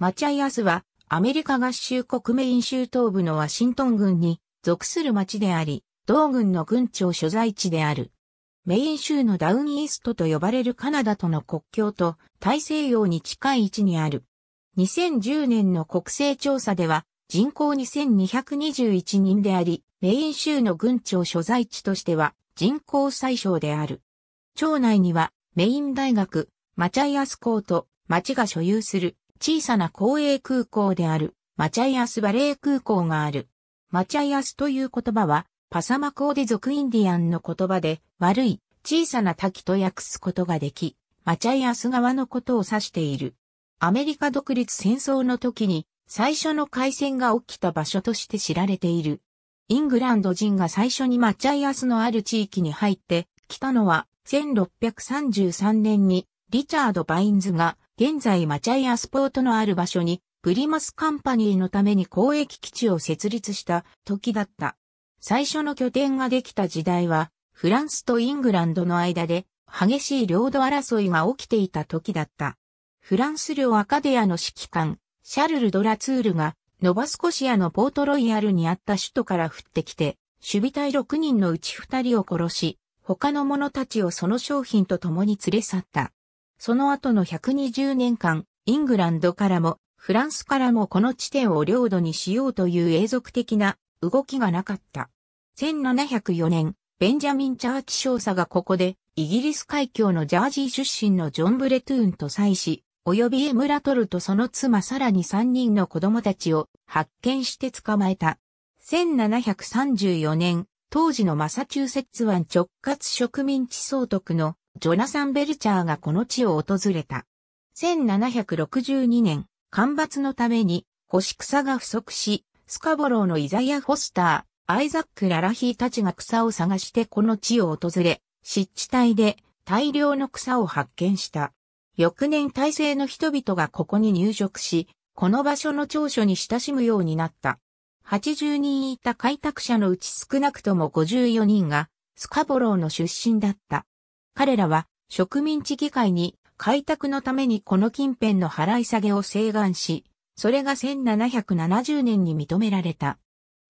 マチャイアスは、アメリカ合衆国メイン州東部のワシントン郡に属する町であり、同郡の郡庁所在地である。メイン州のダウンイーストと呼ばれるカナダとの国境と大西洋に近い位置にある。2010年の国勢調査では人口2221人であり、メイン州の郡庁所在地としては人口最小である。町内にはメイン大学、マチャイアス校と町が所有する小さな公営空港である、マチャイアスバレー空港がある。マチャイアスという言葉は、パサマコーデ族インディアンの言葉で、悪い、小さな滝と訳すことができ、マチャイアス側のことを指している。アメリカ独立戦争の時に、最初の海戦が起きた場所として知られている。イングランド人が最初にマチャイアスのある地域に入ってきたのは1633年にリチャード・バインズが、現在マチャイアスポートのある場所に、プリマスカンパニーのために公益基地を設立した時だった。最初の拠点ができた時代は、フランスとイングランドの間で激しい領土争いが起きていた時だった。フランス領アカデアの指揮官、シャルル・ドラツールが、ノバスコシアのポートロイヤルにあった首都から降ってきて、守備隊6人のうち2人を殺し、他の者たちをその商品と共に連れ去った。その後の120年間、イングランドからも、フランスからもこの地点を領土にしようという永続的な動きがなかった。1704年、ベンジャミン・チャーチ少佐がここで、イギリス海峡のジャージー出身のジョン・ブレトゥーンと妻子、及びエムラトルとその妻さらに3人の子供たちを発見して捕まえた。1734年、当時のマサチューセッツ湾直轄植民地総督のジョナサン・ベルチャーがこの地を訪れた。1762年、干ばつのために、干し草が不足し、スカボローのイザヤ・ホフォスター、アイザック・ララヒーたちが草を探してこの地を訪れ、湿地帯で大量の草を発見した。翌年大勢の人々がここに入植し、この場所の長所に親しむようになった。80人いた開拓者のうち少なくとも54人がスカボローの出身だった。彼らは植民地議会に開拓のためにこの近辺の払い下げを請願し、それが1770年に認められた。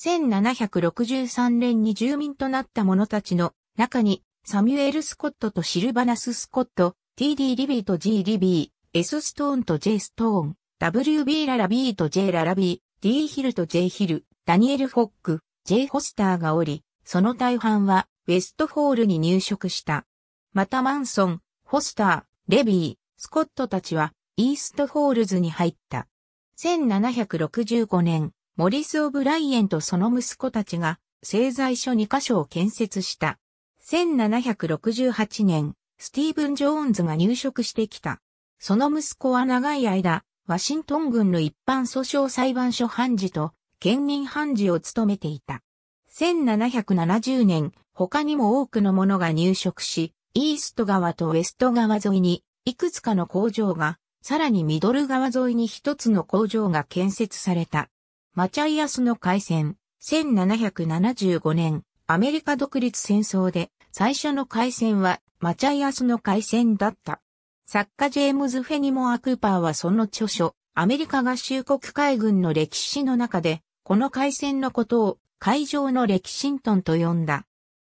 1763年に住民となった者たちの中に、サミュエル・スコットとシルバナス・スコット、TD リビーと G リビー、S ストーンと J ストーン、WB ララビーと J ララビー、D ヒルと J ヒル、ダニエル・フォック、J ホスターがおり、その大半はウェストフォールに入植した。またマンソン、ホスター、レビー、スコットたちはイーストホールズに入った。1765年、モリス・オブライエンとその息子たちが製材所2カ所を建設した。1768年、スティーブン・ジョーンズが入植してきた。その息子は長い間、ワシントン軍の一般訴訟裁判所判事と、県民判事を務めていた。1770年、他にも多くの者が入植し、イースト側とウェスト側沿いに、いくつかの工場が、さらにミドル川沿いに一つの工場が建設された。マチャイアスの海戦、1775年、アメリカ独立戦争で、最初の海戦は、マチャイアスの海戦だった。作家ジェームズ・フェニモア・クーパーはその著書、アメリカ合衆国海軍の歴史の中で、この海戦のことを、海上の歴史トンと呼んだ。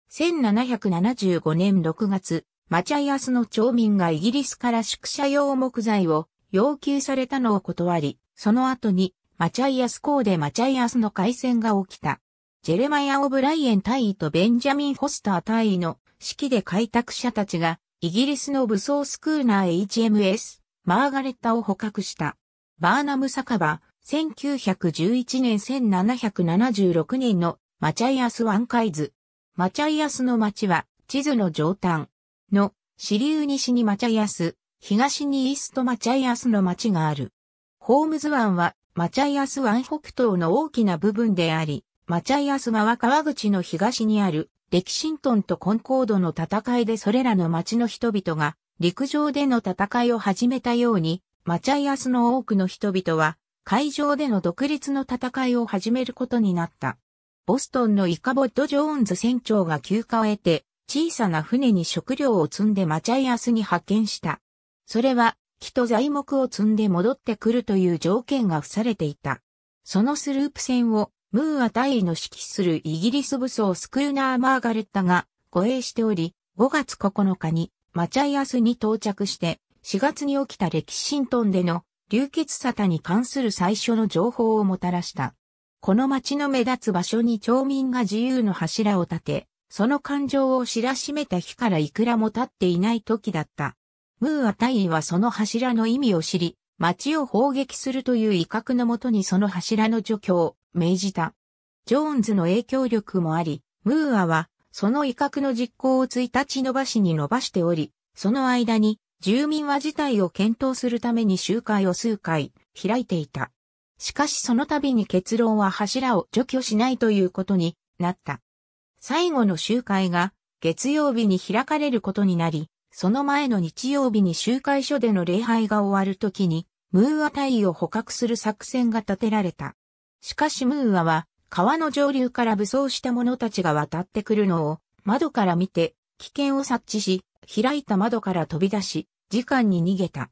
1775年6月、マチャイアスの町民がイギリスから宿舎用木材を要求されたのを断り、その後にマチャイアス港でマチャイアスの海戦が起きた。ジェレマイア・オブライエン大尉とベンジャミン・フォスター大尉の指揮で開拓者たちがイギリスの武装スクーナー HMS マーガレッタを捕獲した。バーナム酒場、1911年1776年のマチャイアスワンカイズ。マチャイアスの町は、地図の上端の支流西にマチャイアス、東にイーストマチャイアスの町がある。ホームズ湾は、マチャイアス湾北東の大きな部分であり、マチャイアス川川口の東にある、レキシントンとコンコードの戦いでそれらの町の人々が、陸上での戦いを始めたように、マチャイアスの多くの人々は、海上での独立の戦いを始めることになった。ボストンのイカボッド・ジョーンズ船長が休暇を得て、小さな船に食料を積んでマチャイアスに派遣した。それは、木と材木を積んで戻ってくるという条件が付されていた。そのスループ船を、ムーア大尉の指揮するイギリス武装スクーナー・マーガレッタが護衛しており、5月9日にマチャイアスに到着して、4月に起きた歴史シントンでの流血沙汰に関する最初の情報をもたらした。この町の目立つ場所に町民が自由の柱を立て、その感情を知らしめた日からいくらも経っていない時だった。ムーア大尉はその柱の意味を知り、町を砲撃するという威嚇のもとにその柱の除去を命じた。ジョーンズの影響力もあり、ムーアはその威嚇の実行を1日伸ばしに伸ばしており、その間に住民は事態を検討するために集会を数回開いていた。しかしその度に結論は柱を除去しないということになった。最後の集会が月曜日に開かれることになり、その前の日曜日に集会所での礼拝が終わるときに、ムーア隊を捕獲する作戦が立てられた。しかしムーアは、川の上流から武装した者たちが渡ってくるのを、窓から見て、危険を察知し、開いた窓から飛び出し、時間に逃げた。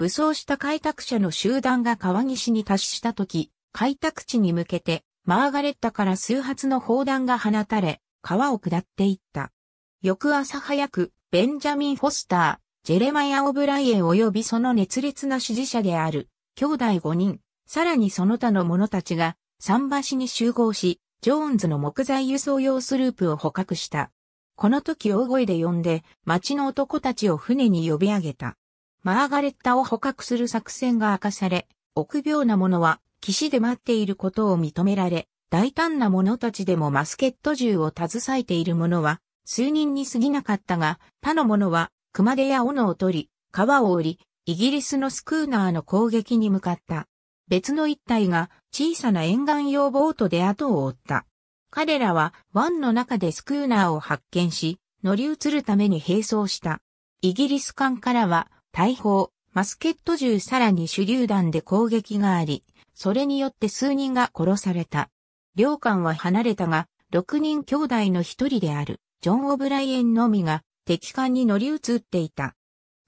武装した開拓者の集団が川岸に達した時、開拓地に向けて、マーガレッタから数発の砲弾が放たれ、川を下っていった。翌朝早く、ベンジャミン・フォスター、ジェレマヤ・オブライエン及びその熱烈な支持者である、兄弟5人、さらにその他の者たちが、桟橋に集合し、ジョーンズの木材輸送用スループを捕獲した。この時大声で呼んで、町の男たちを船に呼び上げた。マーガレッタを捕獲する作戦が明かされ、臆病な者は岸で待っていることを認められ、大胆な者たちでもマスケット銃を携えている者は数人に過ぎなかったが、他の者は熊手や斧を取り、川を降り、イギリスのスクーナーの攻撃に向かった。別の一体が小さな沿岸用ボートで後を追った。彼らは湾の中でスクーナーを発見し、乗り移るために並走した。イギリス艦からは大砲、マスケット銃さらに手榴弾で攻撃があり、それによって数人が殺された。両艦は離れたが、6人兄弟の一人である、ジョン・オブライエンのみが敵艦に乗り移っていた。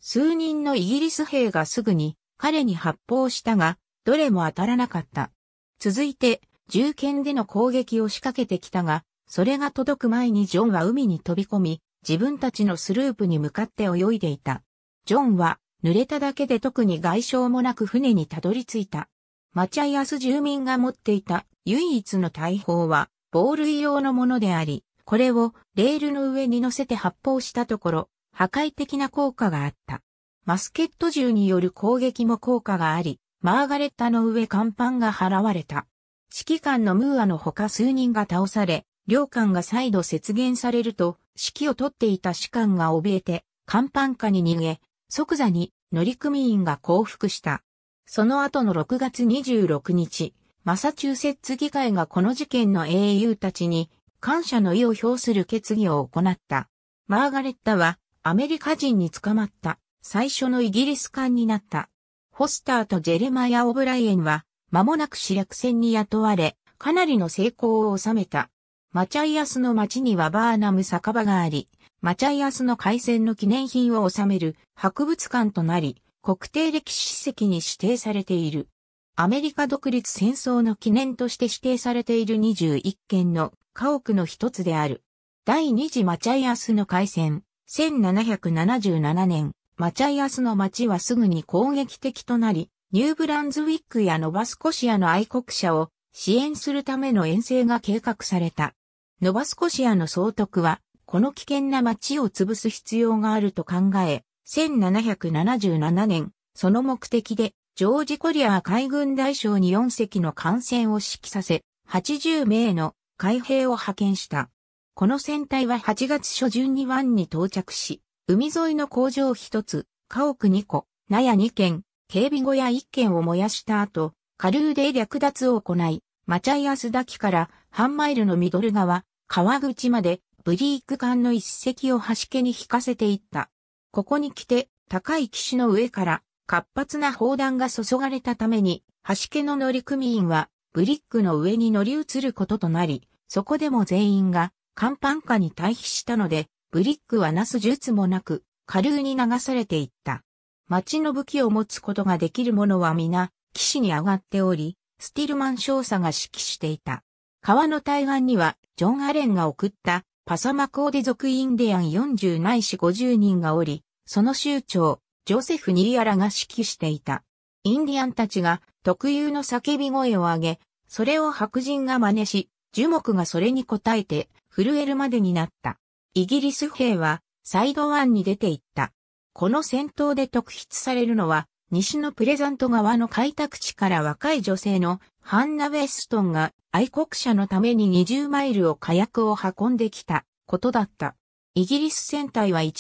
数人のイギリス兵がすぐに彼に発砲したが、どれも当たらなかった。続いて、銃剣での攻撃を仕掛けてきたが、それが届く前にジョンは海に飛び込み、自分たちのスループに向かって泳いでいた。ジョンは濡れただけで特に外傷もなく船にたどり着いた。マチャイアス住民が持っていた唯一の大砲はボール用のものであり、これをレールの上に乗せて発砲したところ、破壊的な効果があった。マスケット銃による攻撃も効果があり、マーガレッタの上甲板が払われた。指揮官のムーアの他数人が倒され、両官が再度節減されると、指揮を取っていた士官が怯えて、甲板下に逃げ、即座に乗組員が降伏した。その後の6月26日、マサチューセッツ議会がこの事件の英雄たちに感謝の意を表する決議を行った。マーガレッタはアメリカ人に捕まった最初のイギリス艦になった。ホスターとジェレマヤ・オブライエンは間もなく主役船に雇われ、かなりの成功を収めた。マチャイアスの町にはバーナム酒場があり、マチャイアスの海戦の記念品を収める博物館となり、国定歴史史跡に指定されている。アメリカ独立戦争の記念として指定されている21件の家屋の一つである。第二次マチャイアスの海戦、1777年、マチャイアスの町はすぐに攻撃的となり、ニューブランズウィックやノバスコシアの愛国者を支援するための遠征が計画された。ノバスコシアの総督はこの危険な町を潰す必要があると考え、1777年、その目的で、ジョージ・コリアー海軍大将に4隻の艦船を指揮させ、80名の海兵を派遣した。この船体は8月初旬に湾に到着し、海沿いの工場1つ、家屋2個、納屋2軒、警備小屋1軒を燃やした後、下流で略奪を行い、マチャイアス滝からンマイルのミドル川、川口までブリーク艦の一隻を端家に引かせていった。ここに来て、高い岸の上から活発な砲弾が注がれたために、端家の乗組員はブリックの上に乗り移ることとなり、そこでも全員が甲板下に退避したので、ブリックはなす術もなく、下流に流されていった。町の武器を持つことができる者は皆、岸に上がっており、スティルマン少佐が指揮していた。川の対岸には、ジョン・アレンが送ったパサマコーデ族インディアン40ないし50人がおり、その州長、ジョセフ・ニーアラが指揮していた。インディアンたちが特有の叫び声を上げ、それを白人が真似し、樹木がそれに応えて震えるまでになった。イギリス兵はサイドワンに出て行った。この戦闘で特筆されるのは西のプレザント側の開拓地から若い女性のハンナ・ウェストンが愛国者のために20マイルを火薬を運んできたことだった。イギリス戦隊は1、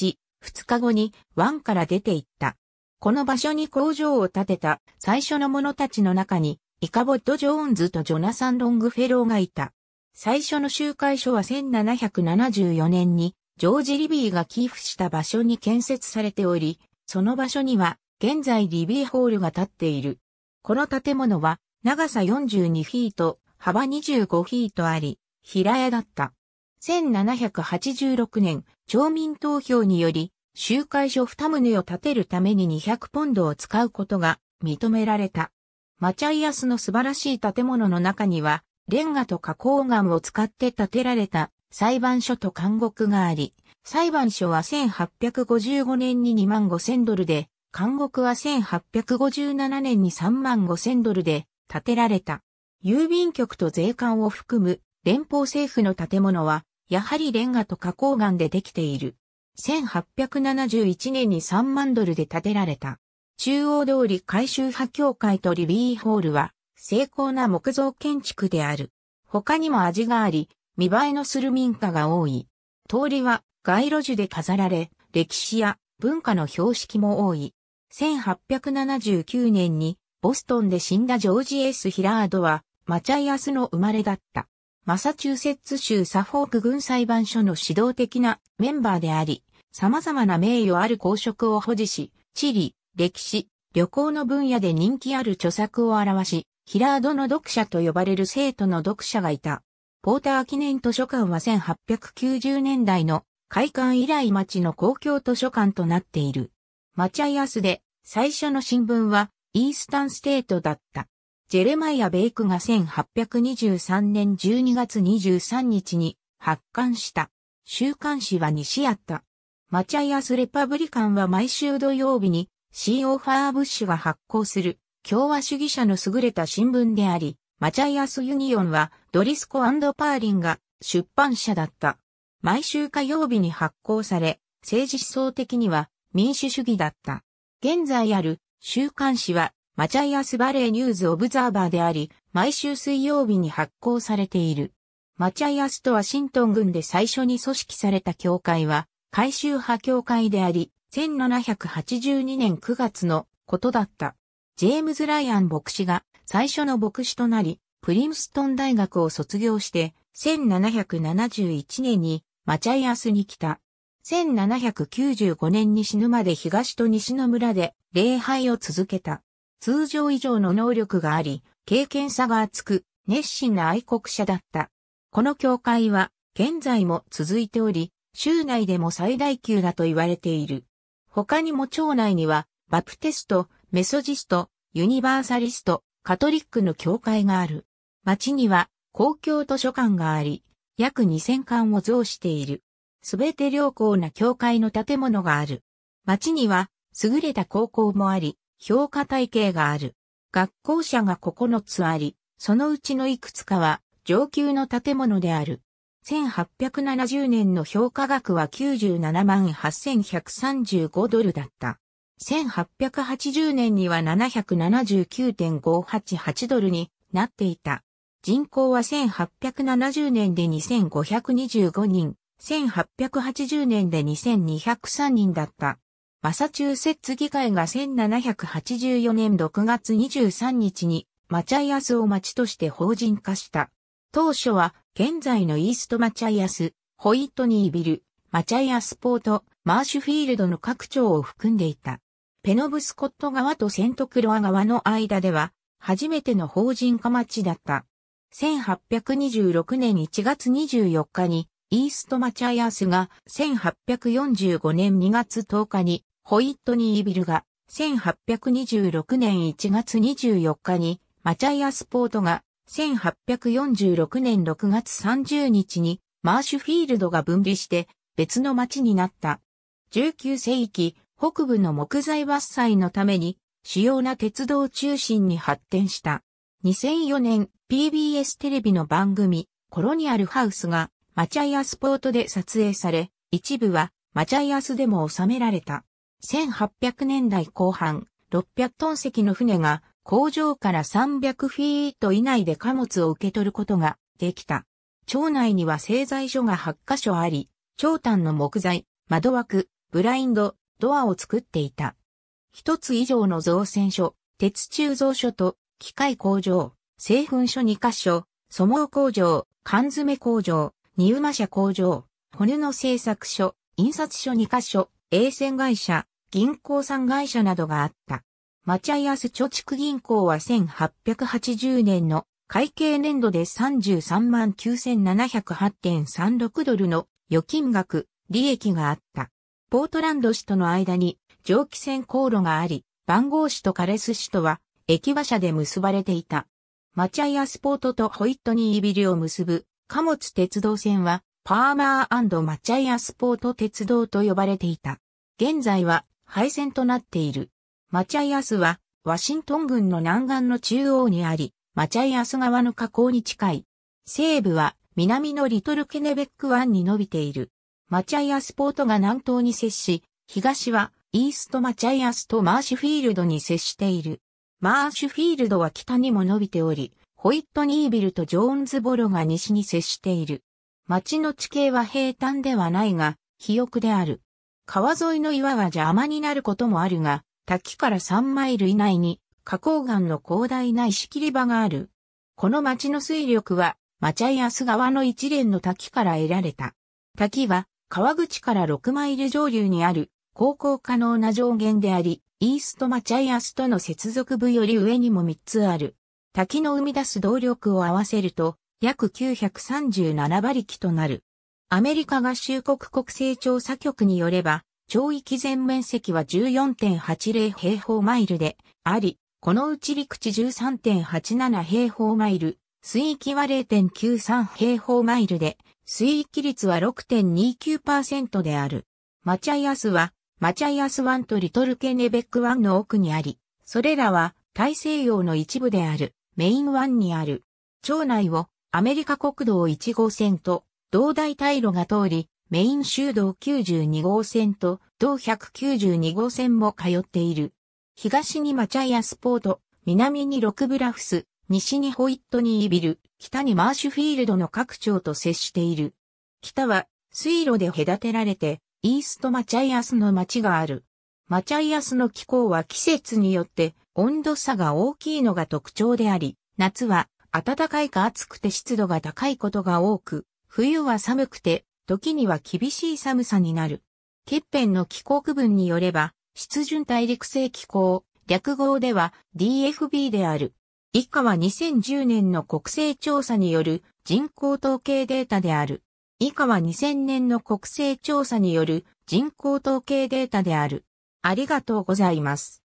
2日後に湾から出て行った。この場所に工場を建てた最初の者たちの中にイカボット・ジョーンズとジョナサン・ロングフェローがいた。最初の集会所は1774年にジョージ・リビーが寄付した場所に建設されており、その場所には現在リビーホールが建っている。この建物は長さ42フィート、幅25フィートあり、平屋だった。1786年、町民投票により、集会所2棟を建てるために200ポンドを使うことが認められた。マチャイアスの素晴らしい建物の中には、レンガと花崗岩を使って建てられた裁判所と監獄があり、裁判所は1855年に2万5000ドルで監獄は1857年に3万5000ドルで建てられた。郵便局と税関を含む連邦政府の建物は、やはりレンガと花崗岩でできている。1871年に3万ドルで建てられた。中央通り改修派協会とリビーホールは、精巧な木造建築である。他にも味があり、見栄えのする民家が多い。通りは街路樹で飾られ、歴史や文化の標識も多い。1879年にボストンで死んだジョージ・エス・ヒラードはマチャイアスの生まれだった。マサチューセッツ州サフォーク軍裁判所の指導的なメンバーであり、様々な名誉ある公職を保持し、地理、歴史、旅行の分野で人気ある著作を表し、ヒラードの読者と呼ばれる生徒の読者がいた。ポーター記念図書館は1890年代の開館以来町の公共図書館となっている。マチャイアスで、最初の新聞は、イースタンステートだった。ジェレマイア・ベイクが1823年12月23日に発刊した。週刊誌は西やあった。マチャイアス・レパブリカンは毎週土曜日に CO ファーブッシュが発行する共和主義者の優れた新聞であり、マチャイアス・ユニオンはドリスコパーリンが出版社だった。毎週火曜日に発行され、政治思想的には民主主義だった。現在ある週刊誌はマチャイアスバレーニューズオブザーバーであり、毎週水曜日に発行されている。マチャイアスとワシントン軍で最初に組織された教会は、改修派教会であり、1782年9月のことだった。ジェームズ・ライアン牧師が最初の牧師となり、プリムストン大学を卒業して、1771年にマチャイアスに来た。1795年に死ぬまで東と西の村で礼拝を続けた。通常以上の能力があり、経験差が厚く、熱心な愛国者だった。この教会は、現在も続いており、州内でも最大級だと言われている。他にも町内には、バプテスト、メソジスト、ユニバーサリスト、カトリックの教会がある。町には公共図書館があり、約2000館を増している。すべて良好な教会の建物がある。町には優れた高校もあり、評価体系がある。学校舎が9つあり、そのうちのいくつかは上級の建物である。1870年の評価額は97万8135ドルだった。1880年には779.588ドルになっていた。人口は1870年で2525人、1880年で2203人だった。マサチューセッツ議会が1784年6月23日にマチャイアスを町として法人化した。当初は現在のイーストマチャイアス、ホイットニービル、マチャイアスポート、マーシュフィールドの各町を含んでいた。ペノブスコット川とセントクロア川の間では初めての法人化町だった。1826年1月24日にイースト・マチャイアスが1845年2月10日に、ホイットニー・ビルが1826年1月24日に、マチャイアスポートが1846年6月30日に、マーシュフィールドが分離して別の町になった。19世紀、北部の木材伐採のために、主要な鉄道中心に発展した。2004年、PBS テレビの番組、コロニアルハウスが、マチャイアスポートで撮影され、一部はマチャイアスでも収められた。1800年代後半、600トン石の船が工場から300フィート以内で貨物を受け取ることができた。町内には製材所が8カ所あり、長短の木材、窓枠、ブラインド、ドアを作っていた。一つ以上の造船所、鉄鋳造所と機械工場、製粉所2カ所、素毛工場、缶詰工場、二馬社工場、骨の製作所、印刷所2カ所、衛船会社、銀行産会社などがあった。マチャイアス貯蓄銀行は1880年の会計年度で33万9708.36ドルの預金額、利益があった。ポートランド市との間に蒸気船航路があり、番号市とカレス市とは駅馬車で結ばれていた。マチャイアスポートとホイットニービルを結ぶ貨物鉄道線は、パーマーマチャイアスポート鉄道と呼ばれていた。現在は廃線となっている。マチャイアスは、ワシントン郡の南岸の中央にあり、マチャイアス側の河口に近い。西部は南のリトルケネベック湾に伸びている。マチャイアスポートが南東に接し、東はイーストマチャイアスとマーシュフィールドに接している。マーシュフィールドは北にも伸びており、ホイットニービルとジョーンズボロが西に接している。町の地形は平坦ではないが、肥沃である。川沿いの岩は邪魔になることもあるが、滝から3マイル以内に、花崗岩の広大な石切り場がある。この町の水力は、マチャイアス川の一連の滝から得られた。滝は、川口から6マイル上流にある、航行可能な上限であり、イーストマチャイアスとの接続部より上にも3つある。滝の生み出す動力を合わせると、約937馬力となる。アメリカ合衆国国勢調査局によれば、町域全面積は14.80平方マイルであり、このうち陸地13.87平方マイル、水域は0.93平方マイルで、水域率は6.29%である。マチャイアスは、マチャイアス湾とリトルケネベック湾の奥にあり、それらは大西洋の一部である。メイン湾にある。町内をアメリカ国道1号線と道大退路が通り、メイン州道92号線と道192号線も通っている。東にマチャイアスポート、南にロクブラフス、西にホイットニービル、北にマーシュフィールドの各町と接している。北は水路で隔てられて、イーストマチャイアスの町がある。マチャイアスの気候は季節によって温度差が大きいのが特徴であり、夏は暖かいか暑くて湿度が高いことが多く、冬は寒くて、時には厳しい寒さになる。欠片の気候区分によれば、湿潤大陸性気候、略号では DFB である。以下は2010年の国勢調査による人口統計データである。以下は2000年の国勢調査による人口統計データである。ありがとうございます。